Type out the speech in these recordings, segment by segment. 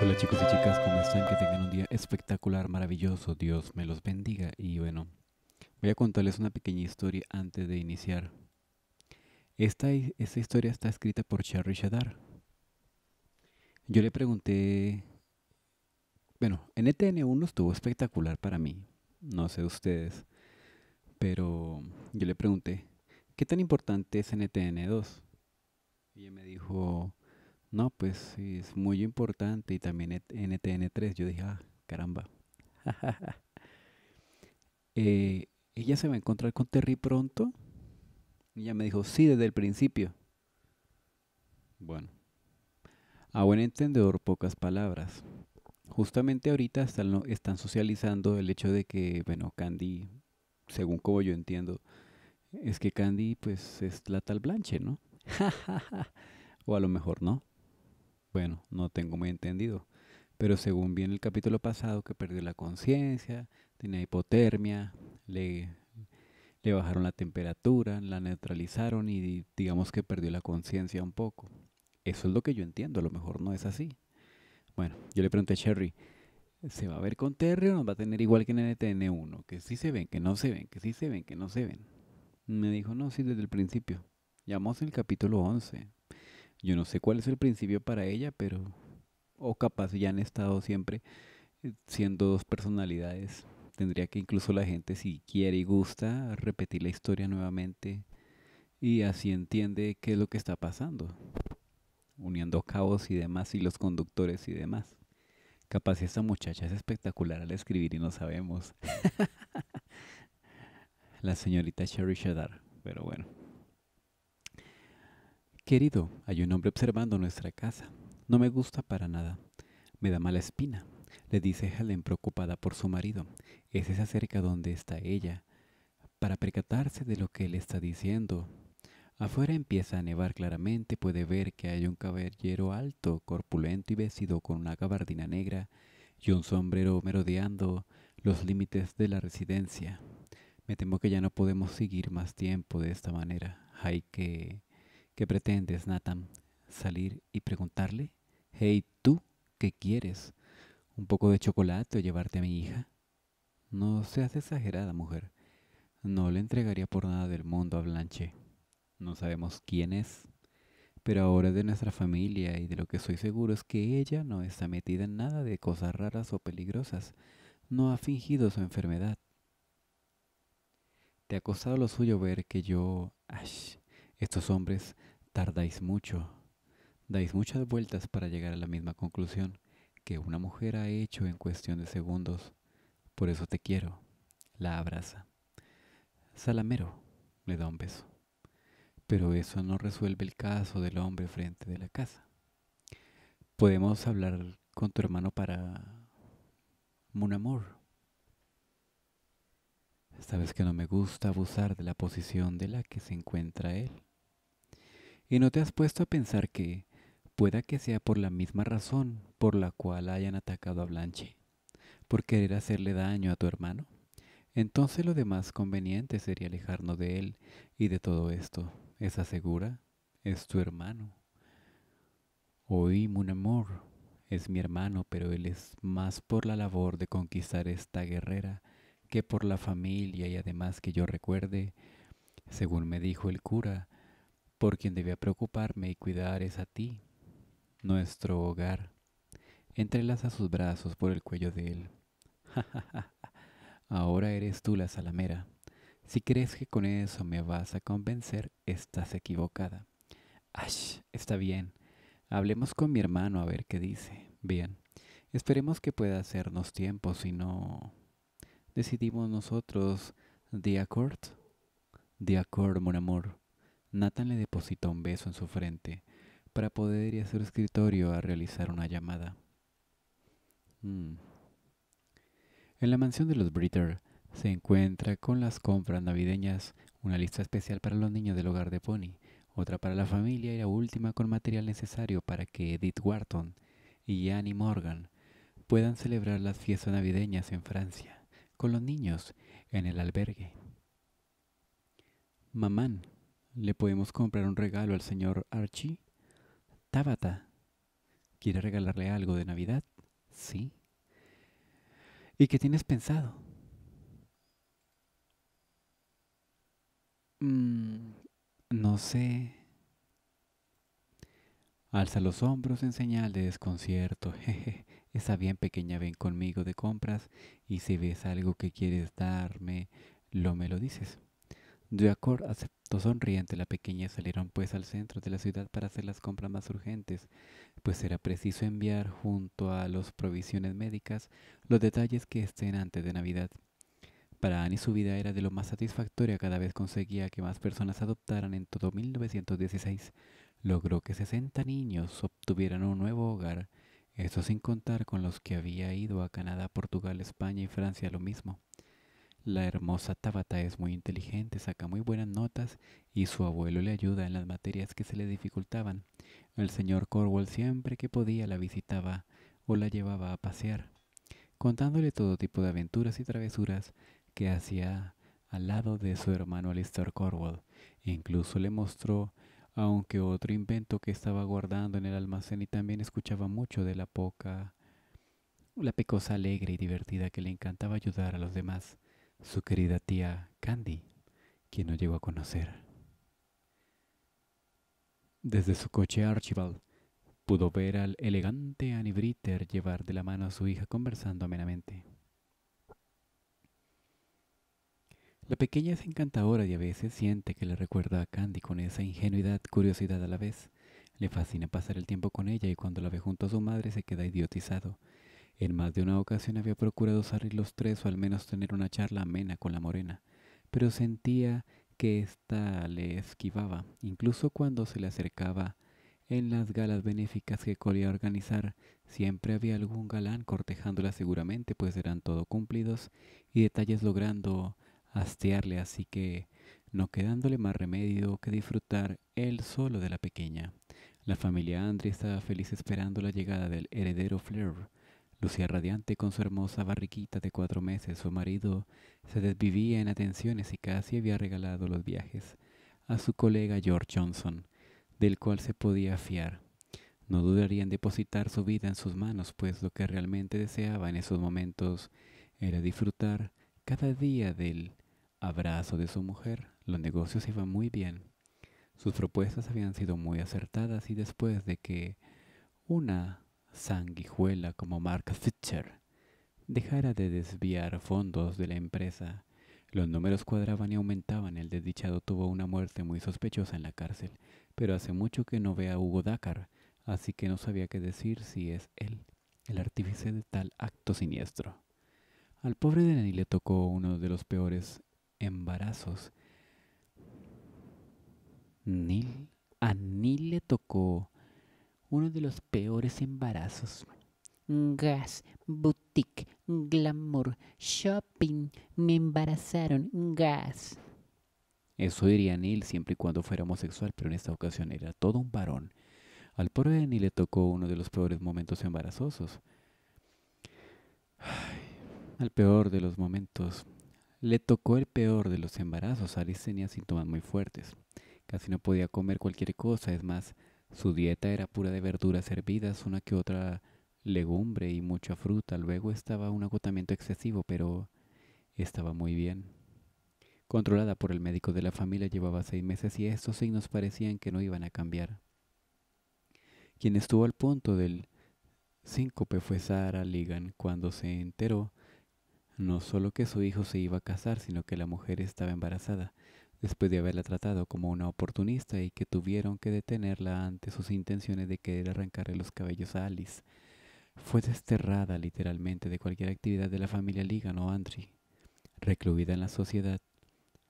Hola chicos y chicas, ¿cómo están? Que tengan un día espectacular, maravilloso, Dios me los bendiga. Y bueno, voy a contarles una pequeña historia antes de iniciar. Esta, esta historia está escrita por Charry Shadar. Yo le pregunté, bueno, ntn 1 e estuvo espectacular para mí, no sé ustedes, pero yo le pregunté, ¿qué tan importante es NTN2? ella me dijo, no, pues es muy importante y también e NTN3. Yo dije, ah, caramba. Eh, ella se va a encontrar con Terry pronto. Y ella me dijo, sí, desde el principio. Bueno, a buen entendedor, pocas palabras. Justamente ahorita están, están socializando el hecho de que, bueno, Candy, según como yo entiendo, es que Candy pues es la tal Blanche, ¿no? o a lo mejor no. Bueno, no tengo muy entendido. Pero según vi en el capítulo pasado que perdió la conciencia, tenía hipotermia, le, le bajaron la temperatura, la neutralizaron y digamos que perdió la conciencia un poco. Eso es lo que yo entiendo, a lo mejor no es así. Bueno, yo le pregunté a Cherry, ¿se va a ver con Terry o nos va a tener igual que en NTN1? Que sí se ven, que no se ven, que sí se ven, que no se ven. Me dijo, no, sí, desde el principio. Llamamos el capítulo 11. Yo no sé cuál es el principio para ella, pero... O capaz ya han estado siempre eh, siendo dos personalidades. Tendría que incluso la gente, si quiere y gusta, repetir la historia nuevamente y así entiende qué es lo que está pasando, uniendo cabos y demás y los conductores y demás. Capaz esta muchacha es espectacular al escribir y no sabemos. la señorita Sherry Shadar, pero bueno. Querido, hay un hombre observando nuestra casa. No me gusta para nada. Me da mala espina, le dice Helen preocupada por su marido. Ese se acerca donde está ella para percatarse de lo que él está diciendo. Afuera empieza a nevar claramente, puede ver que hay un caballero alto, corpulento y vestido con una gabardina negra y un sombrero merodeando los límites de la residencia. Me temo que ya no podemos seguir más tiempo de esta manera. Hay que... ¿Qué pretendes, Nathan? ¿Salir y preguntarle? Hey, tú, ¿qué quieres? ¿Un poco de chocolate o llevarte a mi hija? No seas exagerada, mujer. No le entregaría por nada del mundo a Blanche. No sabemos quién es, pero ahora de nuestra familia y de lo que soy seguro es que ella no está metida en nada de cosas raras o peligrosas. No ha fingido su enfermedad. Te ha costado lo suyo ver que yo... Ash, estos hombres tardáis mucho, dais muchas vueltas para llegar a la misma conclusión que una mujer ha hecho en cuestión de segundos. Por eso te quiero. La abraza. Salamero le da un beso. Pero eso no resuelve el caso del hombre frente de la casa. Podemos hablar con tu hermano para... Un amor. Sabes que no me gusta abusar de la posición de la que se encuentra él. Y no te has puesto a pensar que pueda que sea por la misma razón por la cual hayan atacado a Blanche, por querer hacerle daño a tu hermano. Entonces lo demás conveniente sería alejarnos de él y de todo esto. ¿Es asegura? Es tu hermano. Oí, mon amor, es mi hermano, pero él es más por la labor de conquistar esta guerrera que por la familia y además que yo recuerde, según me dijo el cura, por quien debía preocuparme y cuidar es a ti, nuestro hogar. Entrelaza sus brazos por el cuello de él. Ahora eres tú la salamera. Si crees que con eso me vas a convencer, estás equivocada. Ash, está bien. Hablemos con mi hermano a ver qué dice. Bien. Esperemos que pueda hacernos tiempo, si no decidimos nosotros, de acuerdo, de acuerdo, mon amor. Nathan le depositó un beso en su frente para poder ir a su escritorio a realizar una llamada. Mm. En la mansión de los Britter se encuentra con las compras navideñas, una lista especial para los niños del hogar de Pony, otra para la familia y la última con material necesario para que Edith Wharton y Annie Morgan puedan celebrar las fiestas navideñas en Francia con los niños en el albergue. Mamán, ¿le podemos comprar un regalo al señor Archie? Tabata, ¿quiere regalarle algo de Navidad? Sí. ¿Y qué tienes pensado? Mm, no sé. Alza los hombros en señal de desconcierto. Jeje. Está bien pequeña, ven conmigo de compras y si ves algo que quieres darme, lo me lo dices. acuerdo, aceptó sonriente. La pequeña salieron pues al centro de la ciudad para hacer las compras más urgentes, pues era preciso enviar junto a las provisiones médicas los detalles que estén antes de Navidad. Para Annie su vida era de lo más satisfactoria cada vez conseguía que más personas adoptaran en todo 1916. Logró que 60 niños obtuvieran un nuevo hogar eso sin contar con los que había ido a Canadá, Portugal, España y Francia lo mismo. La hermosa Tabata es muy inteligente, saca muy buenas notas y su abuelo le ayuda en las materias que se le dificultaban. El señor Corwell siempre que podía la visitaba o la llevaba a pasear, contándole todo tipo de aventuras y travesuras que hacía al lado de su hermano Alistair Corwell. E incluso le mostró aunque otro invento que estaba guardando en el almacén y también escuchaba mucho de la poca, la pecosa alegre y divertida que le encantaba ayudar a los demás, su querida tía Candy, quien no llegó a conocer. Desde su coche Archibald pudo ver al elegante Annie Britter llevar de la mano a su hija conversando amenamente. La pequeña es encantadora y a veces siente que le recuerda a Candy con esa ingenuidad, curiosidad a la vez. Le fascina pasar el tiempo con ella y cuando la ve junto a su madre se queda idiotizado. En más de una ocasión había procurado salir los tres o al menos tener una charla amena con la morena, pero sentía que ésta le esquivaba, incluso cuando se le acercaba en las galas benéficas que colía organizar, siempre había algún galán cortejándola seguramente, pues eran todo cumplidos y detalles logrando hastiarle, así que, no quedándole más remedio que disfrutar él solo de la pequeña. La familia Andre estaba feliz esperando la llegada del heredero Fleur. Lucía radiante con su hermosa barriquita de cuatro meses, su marido se desvivía en atenciones y casi había regalado los viajes a su colega George Johnson, del cual se podía fiar. No dudaría en depositar su vida en sus manos, pues lo que realmente deseaba en esos momentos era disfrutar cada día del abrazo de su mujer, los negocios iban muy bien. Sus propuestas habían sido muy acertadas y después de que una sanguijuela como Mark Fitcher dejara de desviar fondos de la empresa, los números cuadraban y aumentaban. El desdichado tuvo una muerte muy sospechosa en la cárcel, pero hace mucho que no ve a Hugo Dakar, así que no sabía qué decir si es él el artífice de tal acto siniestro. Al pobre Denny le tocó uno de los peores embarazos. Neil, a Neil le tocó uno de los peores embarazos. Gas, boutique, glamour, shopping, me embarazaron, gas. Eso diría Neil siempre y cuando fuera homosexual, pero en esta ocasión era todo un varón. Al pobre Neil le tocó uno de los peores momentos embarazosos. al peor de los momentos le tocó el peor de los embarazos. Alice tenía síntomas muy fuertes. Casi no podía comer cualquier cosa. Es más, su dieta era pura de verduras hervidas, una que otra legumbre y mucha fruta. Luego estaba un agotamiento excesivo, pero estaba muy bien. Controlada por el médico de la familia llevaba seis meses y estos signos parecían que no iban a cambiar. Quien estuvo al punto del síncope fue Sara Ligan cuando se enteró no solo que su hijo se iba a casar, sino que la mujer estaba embarazada, después de haberla tratado como una oportunista y que tuvieron que detenerla ante sus intenciones de querer arrancarle los cabellos a Alice. Fue desterrada literalmente de cualquier actividad de la familia Ligan o recluida en la sociedad,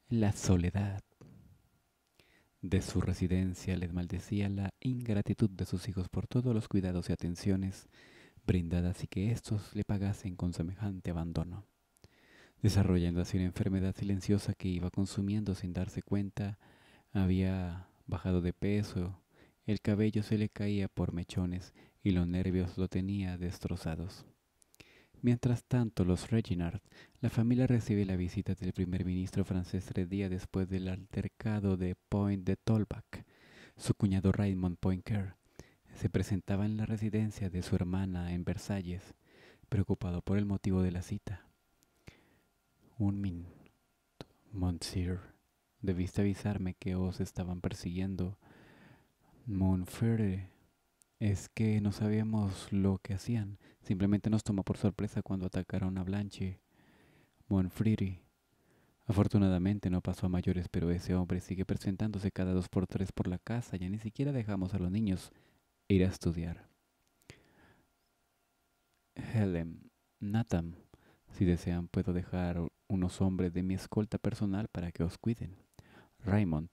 la soledad. De su residencia les maldecía la ingratitud de sus hijos por todos los cuidados y atenciones brindadas y que éstos le pagasen con semejante abandono desarrollando así una enfermedad silenciosa que iba consumiendo sin darse cuenta. Había bajado de peso, el cabello se le caía por mechones y los nervios lo tenía destrozados. Mientras tanto, los Reginard, la familia recibe la visita del primer ministro francés tres días después del altercado de Point de Tolbach. Su cuñado Raymond Poincaré se presentaba en la residencia de su hermana en Versalles, preocupado por el motivo de la cita un minuto, Monsieur, debiste avisarme que os estaban persiguiendo. Monfere, es que no sabíamos lo que hacían. Simplemente nos tomó por sorpresa cuando atacaron a Blanche. Monfriri. Afortunadamente no pasó a mayores, pero ese hombre sigue presentándose cada dos por tres por la casa. Ya ni siquiera dejamos a los niños ir a estudiar. Helen, Natam, si desean puedo dejar unos hombres de mi escolta personal para que os cuiden. Raymond,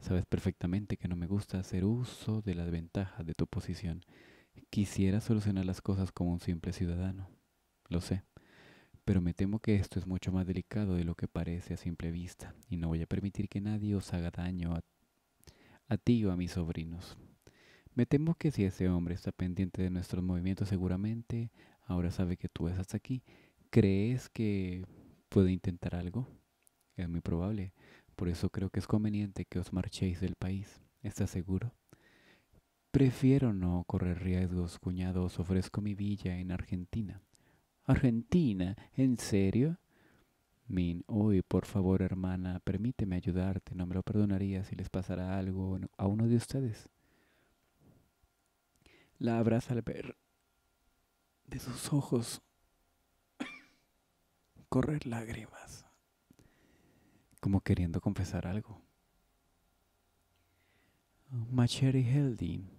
sabes perfectamente que no me gusta hacer uso de las ventajas de tu posición. Quisiera solucionar las cosas como un simple ciudadano. Lo sé. Pero me temo que esto es mucho más delicado de lo que parece a simple vista, y no voy a permitir que nadie os haga daño a, ti o a mis sobrinos. Me temo que si ese hombre está pendiente de nuestros movimientos seguramente, ahora sabe que tú estás aquí, crees que puede intentar algo? Es muy probable. Por eso creo que es conveniente que os marchéis del país. ¿Estás seguro? Prefiero no correr riesgos, cuñado. Os ofrezco mi villa en Argentina. ¿Argentina? ¿En serio? Min, hoy, por favor, hermana, permíteme ayudarte. No me lo perdonaría si les pasara algo a uno de ustedes. La abraza al ver de sus ojos correr lágrimas, como queriendo confesar algo. Ma chérie Heldin,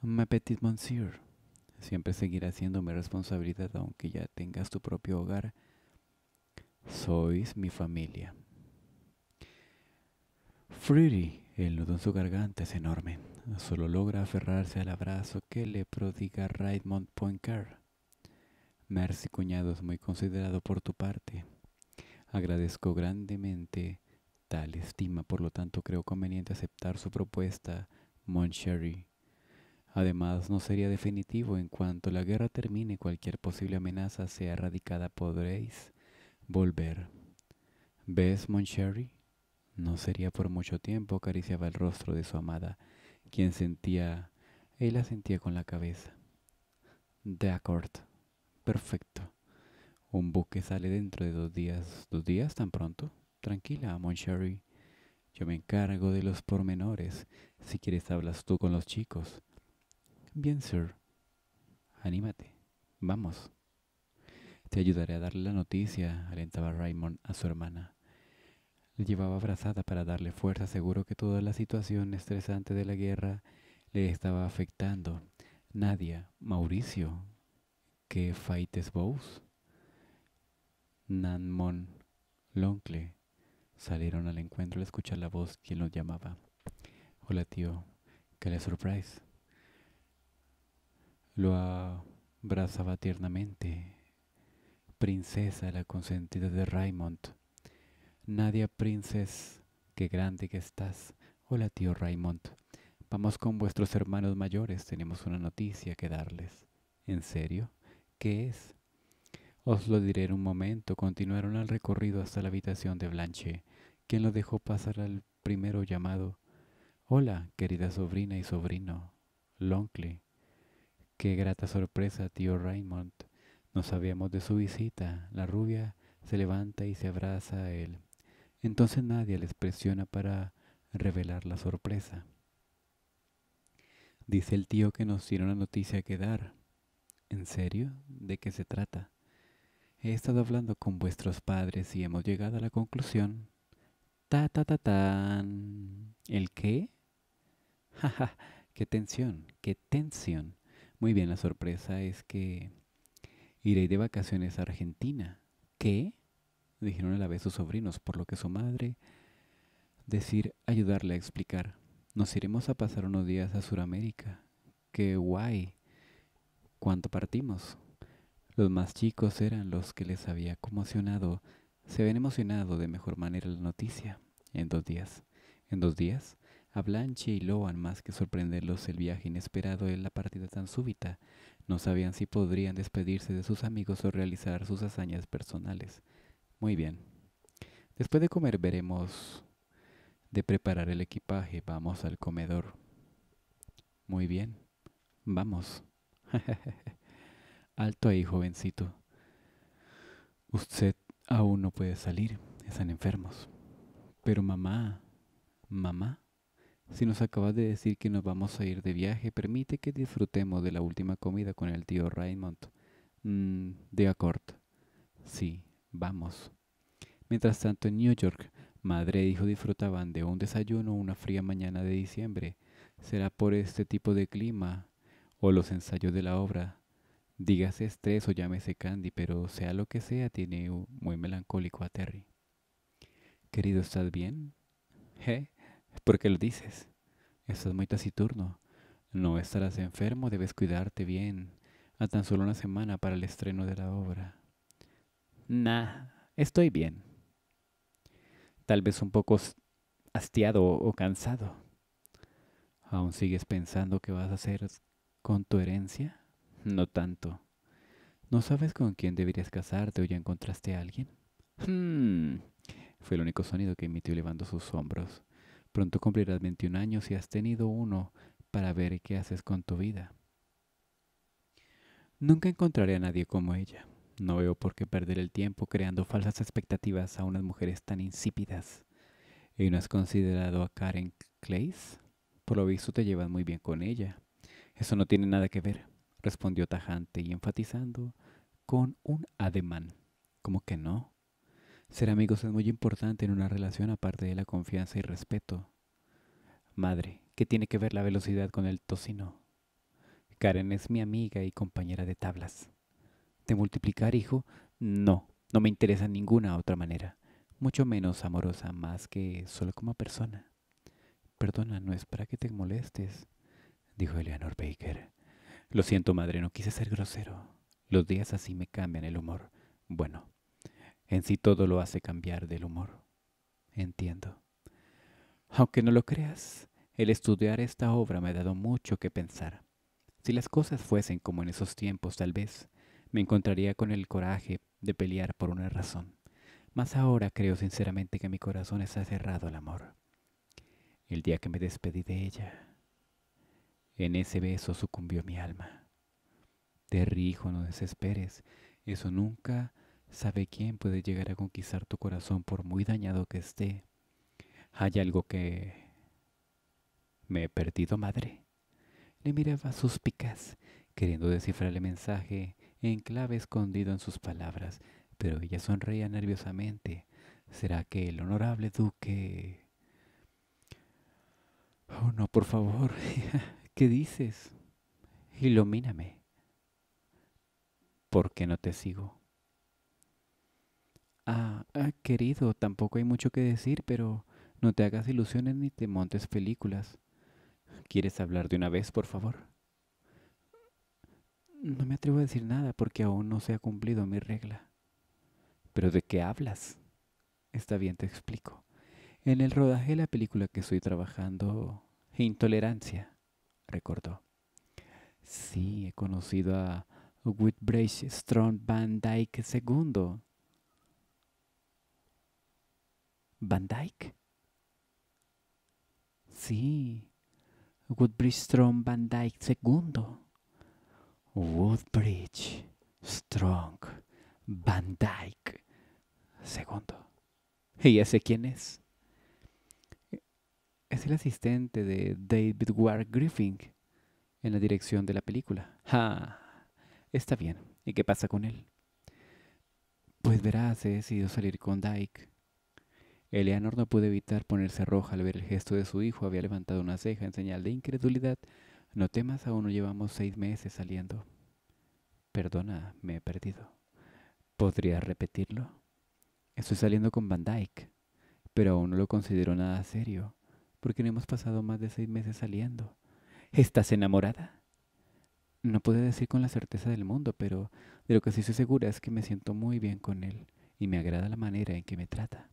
ma petit monsieur, siempre seguirá siendo mi responsabilidad aunque ya tengas tu propio hogar. Sois mi familia. Fruity, el nudo en su garganta es enorme. Solo logra aferrarse al abrazo que le prodiga Raymond Poincar. Mercy, cuñado, es muy considerado por tu parte. Agradezco grandemente tal estima, por lo tanto creo conveniente aceptar su propuesta, Moncherry. Además, no sería definitivo en cuanto la guerra termine y cualquier posible amenaza sea erradicada, podréis volver. ¿Ves, Moncherry? No sería por mucho tiempo, acariciaba el rostro de su amada, quien sentía, él la sentía con la cabeza. De acuerdo, perfecto. Un buque sale dentro de dos días. ¿Dos días tan pronto? Tranquila, Mon Yo me encargo de los pormenores. Si quieres, hablas tú con los chicos. Bien, sir. Anímate. Vamos. Te ayudaré a darle la noticia, alentaba Raymond a su hermana. Le llevaba abrazada para darle fuerza, seguro que toda la situación estresante de la guerra le estaba afectando. Nadia, Mauricio, que faites vos. Nanmon Loncle salieron al encuentro al escuchar la voz quien lo llamaba. Hola tío, que le surprise. Lo abrazaba tiernamente. Princesa, la consentida de Raymond. Nadia princesa. qué grande que estás. Hola tío Raymond. Vamos con vuestros hermanos mayores, tenemos una noticia que darles. ¿En serio? ¿Qué es? Os lo diré en un momento. Continuaron al recorrido hasta la habitación de Blanche, quien lo dejó pasar al primero llamado. Hola, querida sobrina y sobrino. Loncle. Qué grata sorpresa, tío Raymond. No sabíamos de su visita. La rubia se levanta y se abraza a él. Entonces nadie les presiona para revelar la sorpresa. Dice el tío que nos tiene una noticia que dar. ¿En serio? ¿De qué se trata? He estado hablando con vuestros padres y hemos llegado a la conclusión. Ta ta ta tan. ¿El qué? Jaja, qué tensión, qué tensión. Muy bien, la sorpresa es que iré de vacaciones a Argentina. ¿Qué? dijeron a la vez sus sobrinos, por lo que su madre decir ayudarle a explicar. Nos iremos a pasar unos días a Sudamérica. ¡Qué guay! cuando partimos. Los más chicos eran los que les había conmocionado, se ven emocionado de mejor manera la noticia. En dos días. En dos días, a Blanche y Loan, más que sorprenderlos el viaje inesperado en la partida tan súbita, no sabían si podrían despedirse de sus amigos o realizar sus hazañas personales. Muy bien. Después de comer veremos de preparar el equipaje. Vamos al comedor. Muy bien. Vamos. Alto ahí, jovencito. Usted aún no puede salir, están enfermos. Pero mamá, mamá, si nos acabas de decir que nos vamos a ir de viaje, permite que disfrutemos de la última comida con el tío Raymond. Mm, de acuerdo. Sí, vamos. Mientras tanto, en New York, madre e hijo disfrutaban de un desayuno una fría mañana de diciembre. Será por este tipo de clima o los ensayos de la obra. Dígase estrés o llámese Candy, pero sea lo que sea, tiene muy melancólico a Terry. Querido, ¿estás bien? ¿Eh? ¿Por qué lo dices? Estás muy taciturno. No estarás enfermo, debes cuidarte bien. A tan solo una semana para el estreno de la obra. Nah, estoy bien. Tal vez un poco hastiado o cansado. Aún sigues pensando que vas a ser ¿Con tu herencia? No tanto. ¿No sabes con quién deberías casarte o ya encontraste a alguien? Hmm. Fue el único sonido que emitió elevando sus hombros. Pronto cumplirás 21 años y has tenido uno para ver qué haces con tu vida. Nunca encontraré a nadie como ella. No veo por qué perder el tiempo creando falsas expectativas a unas mujeres tan insípidas. ¿Y no has considerado a Karen Clays? Por lo visto te llevas muy bien con ella. Eso no tiene nada que ver, respondió tajante y enfatizando con un ademán. ¿Cómo que no? Ser amigos es muy importante en una relación aparte de la confianza y respeto. Madre, ¿qué tiene que ver la velocidad con el tocino? Karen es mi amiga y compañera de tablas. ¿De multiplicar, hijo? No, no me interesa ninguna otra manera, mucho menos amorosa más que solo como persona. Perdona, no es para que te molestes dijo Eleanor Baker. Lo siento, madre, no quise ser grosero. Los días así me cambian el humor. Bueno, en sí todo lo hace cambiar del humor. Entiendo. Aunque no lo creas, el estudiar esta obra me ha dado mucho que pensar. Si las cosas fuesen como en esos tiempos, tal vez me encontraría con el coraje de pelear por una razón. Mas ahora creo sinceramente que mi corazón está cerrado al amor. El día que me despedí de ella, en ese beso sucumbió mi alma. Te rijo, no desesperes. Eso nunca sabe quién puede llegar a conquistar tu corazón por muy dañado que esté. Hay algo que... Me he perdido, madre. Le miraba suspicaz, queriendo descifrar el mensaje en clave escondido en sus palabras, pero ella sonreía nerviosamente. ¿Será que el honorable duque... Oh, no, por favor. ¿Qué dices? Ilumíname. ¿Por qué no te sigo? Ah, ah, querido, tampoco hay mucho que decir, pero no te hagas ilusiones ni te montes películas. ¿Quieres hablar de una vez, por favor? No me atrevo a decir nada porque aún no se ha cumplido mi regla. ¿Pero de qué hablas? Está bien, te explico. En el rodaje de la película que estoy trabajando, Intolerancia, recordó. Sí, he conocido a Woodbridge Strong Van Dyke II. ¿Van Dyke? Sí, Woodbridge Strong Van Dyke II. Woodbridge Strong Van Dyke II. Y ya sé quién es es el asistente de David Ward Griffin en la dirección de la película. ¡Ja! Ah, está bien. ¿Y qué pasa con él? Pues verás, he decidido salir con Dyke. Eleanor no pudo evitar ponerse roja al ver el gesto de su hijo. Había levantado una ceja en señal de incredulidad. No temas, aún no llevamos seis meses saliendo. Perdona, me he perdido. ¿Podrías repetirlo? Estoy saliendo con Van Dyke, pero aún no lo considero nada serio porque no hemos pasado más de seis meses saliendo. ¿Estás enamorada? No puedo decir con la certeza del mundo, pero de lo que sí estoy segura es que me siento muy bien con él y me agrada la manera en que me trata.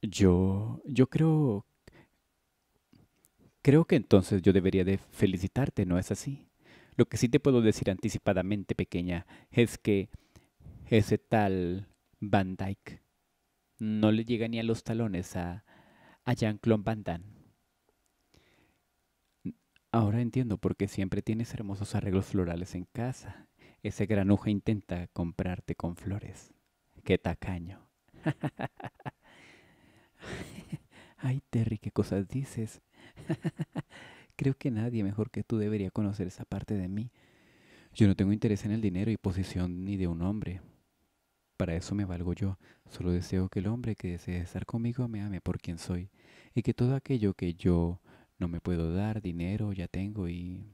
Yo, yo creo, creo que entonces yo debería de felicitarte, ¿no es así? Lo que sí te puedo decir anticipadamente, pequeña, es que ese tal Van Dyke no le llega ni a los talones a a Jean-Claude Ahora entiendo por qué siempre tienes hermosos arreglos florales en casa. Ese granuja intenta comprarte con flores. ¡Qué tacaño! Ay, Terry, qué cosas dices. Creo que nadie mejor que tú debería conocer esa parte de mí. Yo no tengo interés en el dinero y posición ni de un hombre. Para eso me valgo yo. Solo deseo que el hombre que desee estar conmigo me ame por quien soy y que todo aquello que yo no me puedo dar, dinero ya tengo y...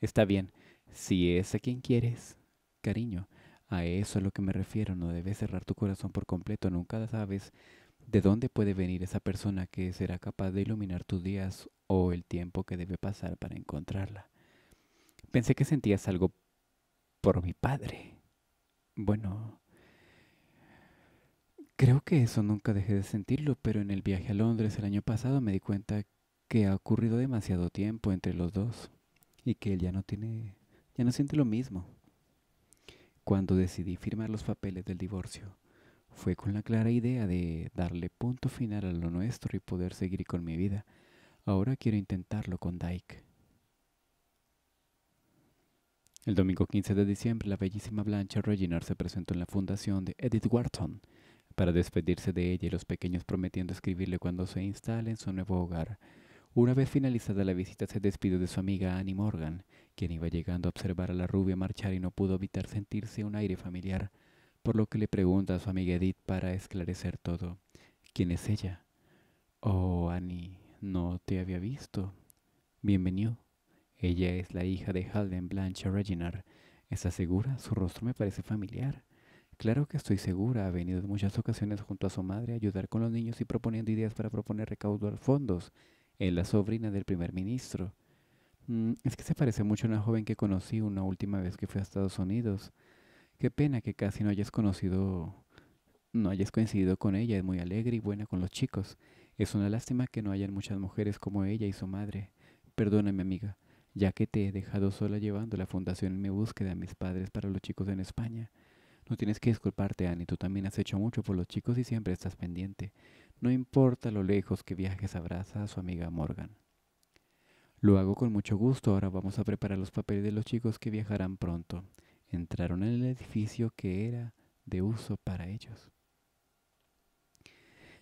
Está bien, si es a quien quieres, cariño, a eso a lo que me refiero, no debes cerrar tu corazón por completo, nunca sabes de dónde puede venir esa persona que será capaz de iluminar tus días o el tiempo que debe pasar para encontrarla. Pensé que sentías algo por mi padre. Bueno, Creo que eso nunca dejé de sentirlo, pero en el viaje a Londres el año pasado me di cuenta que ha ocurrido demasiado tiempo entre los dos y que él ya no tiene ya no siente lo mismo. Cuando decidí firmar los papeles del divorcio, fue con la clara idea de darle punto final a lo nuestro y poder seguir con mi vida. Ahora quiero intentarlo con Dyke. El domingo 15 de diciembre, la bellísima Blanche Reginard se presentó en la fundación de Edith Wharton para despedirse de ella y los pequeños prometiendo escribirle cuando se instale en su nuevo hogar. Una vez finalizada la visita se despide de su amiga Annie Morgan, quien iba llegando a observar a la rubia marchar y no pudo evitar sentirse un aire familiar, por lo que le pregunta a su amiga Edith para esclarecer todo. ¿Quién es ella? Oh, Annie, no te había visto. Bienvenido. Ella es la hija de Halden Blanche Reginar. ¿Estás segura? Su rostro me parece familiar. Claro que estoy segura, ha venido en muchas ocasiones junto a su madre a ayudar con los niños y proponiendo ideas para proponer recaudar fondos. Es la sobrina del primer ministro. Mm, es que se parece mucho a una joven que conocí una última vez que fui a Estados Unidos. Qué pena que casi no hayas conocido, no hayas coincidido con ella. Es muy alegre y buena con los chicos. Es una lástima que no hayan muchas mujeres como ella y su madre. Perdóname, amiga, ya que te he dejado sola llevando la fundación en mi búsqueda a mis padres para los chicos en España. No tienes que disculparte, Annie, tú también has hecho mucho por los chicos y siempre estás pendiente. No importa lo lejos que viajes, abraza a su amiga Morgan. Lo hago con mucho gusto, ahora vamos a preparar los papeles de los chicos que viajarán pronto. Entraron en el edificio que era de uso para ellos.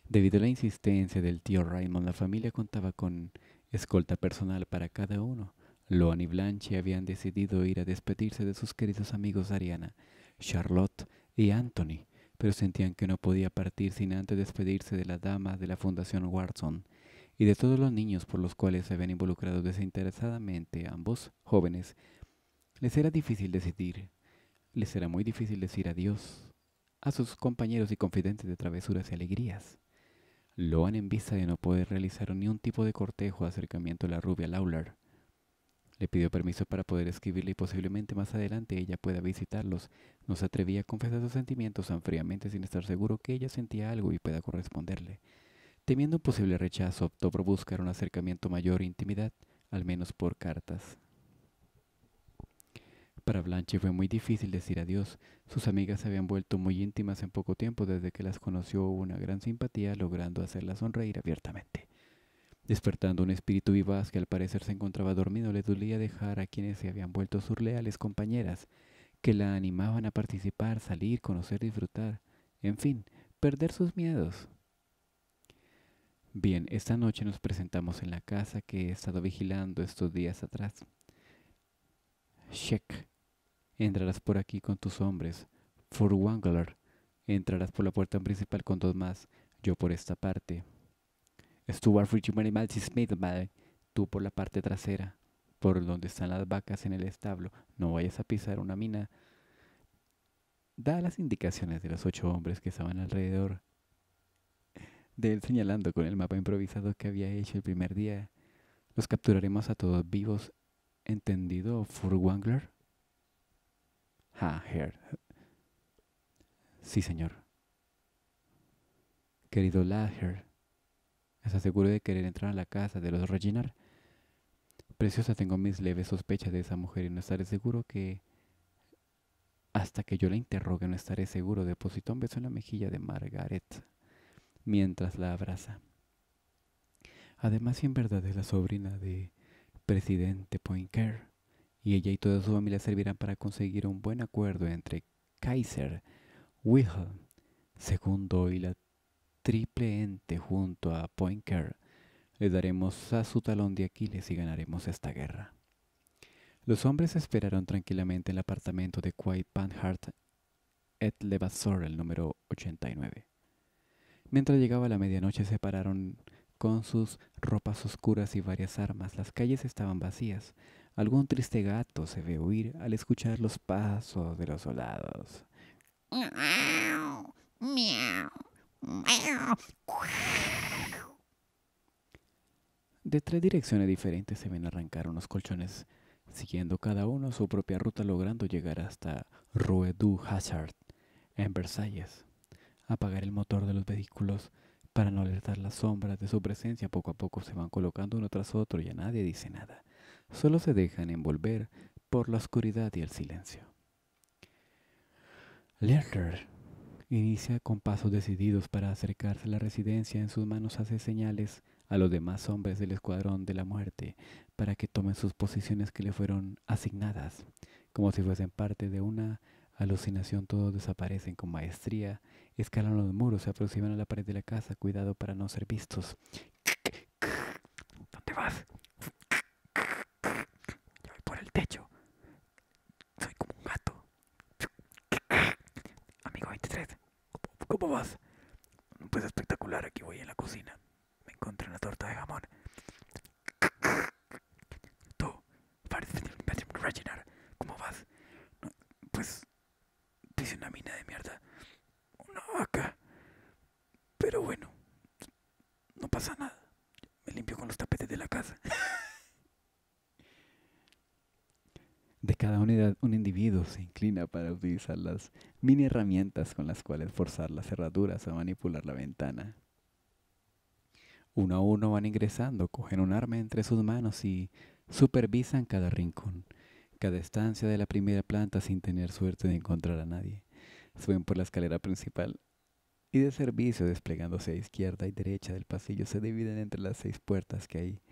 Debido a la insistencia del tío Raymond, la familia contaba con escolta personal para cada uno. Loan y Blanche habían decidido ir a despedirse de sus queridos amigos Ariana, Charlotte y Anthony, pero sentían que no podía partir sin antes despedirse de la dama de la Fundación Watson y de todos los niños por los cuales se habían involucrado desinteresadamente ambos jóvenes. Les era difícil decidir, les era muy difícil decir adiós a sus compañeros y confidentes de travesuras y alegrías. han en vista de no poder realizar ni un tipo de cortejo o acercamiento a la rubia Lawler, le pidió permiso para poder escribirle y posiblemente más adelante ella pueda visitarlos. No se atrevía a confesar sus sentimientos tan fríamente sin estar seguro que ella sentía algo y pueda corresponderle. Temiendo un posible rechazo, optó por buscar un acercamiento mayor e intimidad, al menos por cartas. Para Blanche fue muy difícil decir adiós. Sus amigas se habían vuelto muy íntimas en poco tiempo desde que las conoció una gran simpatía, logrando hacerla sonreír abiertamente despertando un espíritu vivaz que al parecer se encontraba dormido, le dolía dejar a quienes se habían vuelto sus leales compañeras, que la animaban a participar, salir, conocer, disfrutar, en fin, perder sus miedos. Bien, esta noche nos presentamos en la casa que he estado vigilando estos días atrás. Shek, entrarás por aquí con tus hombres. Forwangler, entrarás por la puerta principal con dos más, yo por esta parte. Stuart Malcy Smith madre, tú por la parte trasera, por donde están las vacas en el establo, no vayas a pisar una mina. Da las indicaciones de los ocho hombres que estaban alrededor de él señalando con el mapa improvisado que había hecho el primer día. Los capturaremos a todos vivos. ¿Entendido, Furwangler? Ha, ah, Herr. Sí, señor. Querido Lager, Está seguro de querer entrar a la casa de los Reginar. Preciosa, tengo mis leves sospechas de esa mujer y no estaré seguro que... Hasta que yo la interrogue no estaré seguro. Depositó un beso en la mejilla de Margaret mientras la abraza. Además, si en verdad es la sobrina de presidente Poincaré y ella y toda su familia servirán para conseguir un buen acuerdo entre Kaiser, Wilhelm II y la triple ente junto a Poincaré le daremos a su talón de Aquiles y ganaremos esta guerra. Los hombres esperaron tranquilamente en el apartamento de Quai Panhart et Levasseur, el número 89. Mientras llegaba la medianoche se pararon con sus ropas oscuras y varias armas. Las calles estaban vacías. Algún triste gato se ve huir al escuchar los pasos de los soldados. Miau, miau. De tres direcciones diferentes se ven arrancar unos colchones, siguiendo cada uno su propia ruta logrando llegar hasta Rue du Hazard, en Versalles. Apagar el motor de los vehículos para no alertar las sombras de su presencia poco a poco se van colocando uno tras otro y a nadie dice nada. Solo se dejan envolver por la oscuridad y el silencio. Inicia con pasos decididos para acercarse a la residencia. En sus manos hace señales a los demás hombres del escuadrón de la muerte para que tomen sus posiciones que le fueron asignadas. Como si fuesen parte de una alucinación, todos desaparecen con maestría. Escalan los muros, se aproximan a la pared de la casa. Cuidado para no ser vistos. ¿Dónde vas? ¿Cómo vas? Pues espectacular, aquí voy en la cocina. Me encontré una torta de jamón. Tú, ¿cómo vas? pues, dice una mina de mierda. Una vaca. Pero bueno, no pasa nada. Me limpio con los tapetes de la casa. cada unidad, un individuo se inclina para utilizar las mini herramientas con las cuales forzar las cerraduras o manipular la ventana. Uno a uno van ingresando, cogen un arma entre sus manos y supervisan cada rincón, cada estancia de la primera planta sin tener suerte de encontrar a nadie. Suben por la escalera principal y de servicio desplegándose a izquierda y derecha del pasillo se dividen entre las seis puertas que hay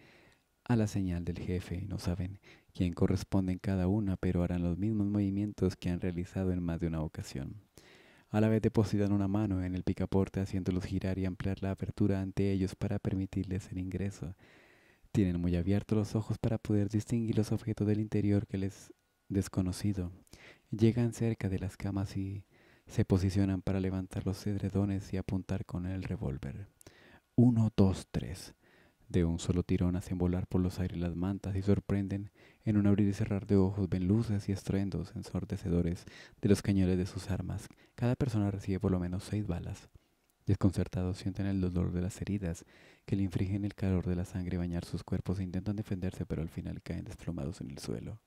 a la señal del jefe y no saben quien corresponde en cada una, pero harán los mismos movimientos que han realizado en más de una ocasión. A la vez depositan una mano en el picaporte haciéndolos girar y ampliar la apertura ante ellos para permitirles el ingreso. Tienen muy abiertos los ojos para poder distinguir los objetos del interior que les desconocido. Llegan cerca de las camas y se posicionan para levantar los cedredones y apuntar con el revólver. Uno, dos, tres. De un solo tirón hacen volar por los aires las mantas y sorprenden, en un abrir y cerrar de ojos ven luces y estruendos ensordecedores de los cañones de sus armas. Cada persona recibe por lo menos seis balas. Desconcertados sienten el dolor de las heridas que le infligen el calor de la sangre bañar sus cuerpos e intentan defenderse, pero al final caen desplomados en el suelo.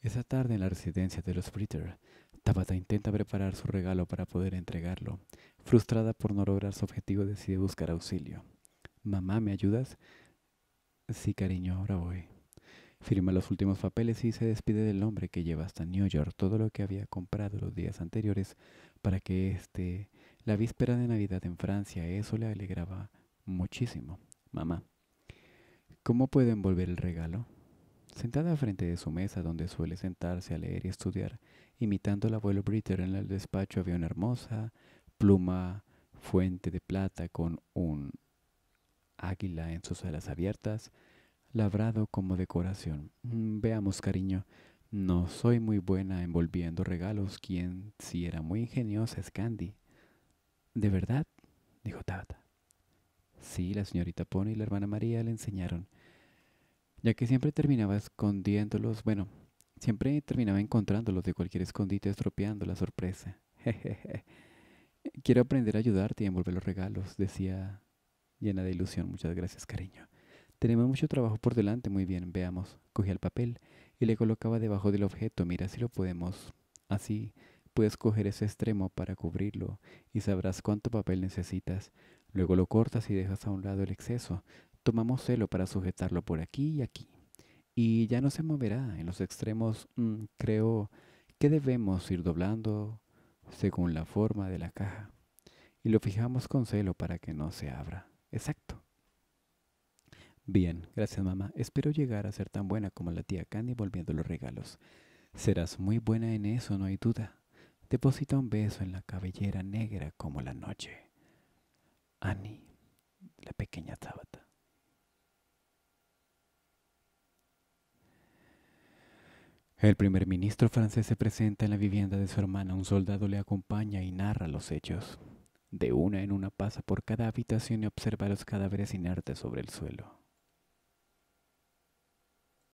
Esa tarde en la residencia de los Fritter, Tabata intenta preparar su regalo para poder entregarlo. Frustrada por no lograr su objetivo, decide buscar auxilio. Mamá, ¿me ayudas? Sí, cariño, ahora voy. Firma los últimos papeles y se despide del hombre que lleva hasta New York todo lo que había comprado los días anteriores para que este, la víspera de Navidad en Francia, eso le alegraba muchísimo. Mamá, ¿cómo puede envolver el regalo? Sentada frente de su mesa donde suele sentarse a leer y estudiar, imitando al abuelo Britter en el despacho había una hermosa pluma fuente de plata con un águila en sus alas abiertas, labrado como decoración. Mm, veamos, cariño, no soy muy buena envolviendo regalos, quien si era muy ingeniosa es Candy. ¿De verdad? dijo Tabata. Sí, la señorita Pony y la hermana María le enseñaron, ya que siempre terminaba escondiéndolos, bueno, siempre terminaba encontrándolos de cualquier escondite estropeando la sorpresa. Quiero aprender a ayudarte y envolver los regalos, decía llena de ilusión. Muchas gracias, cariño. Tenemos mucho trabajo por delante. Muy bien, veamos. Cogía el papel y le colocaba debajo del objeto. Mira si lo podemos. Así puedes coger ese extremo para cubrirlo y sabrás cuánto papel necesitas. Luego lo cortas y dejas a un lado el exceso. Tomamos celo para sujetarlo por aquí y aquí. Y ya no se moverá. En los extremos mm, creo que debemos ir doblando según la forma de la caja. Y lo fijamos con celo para que no se abra. Exacto. Bien, gracias mamá. Espero llegar a ser tan buena como la tía Candy volviendo los regalos. Serás muy buena en eso, no hay duda. Deposita un beso en la cabellera negra como la noche. Annie, la pequeña Tabata. El primer ministro francés se presenta en la vivienda de su hermana. Un soldado le acompaña y narra los hechos. De una en una pasa por cada habitación y observa los cadáveres inertes sobre el suelo.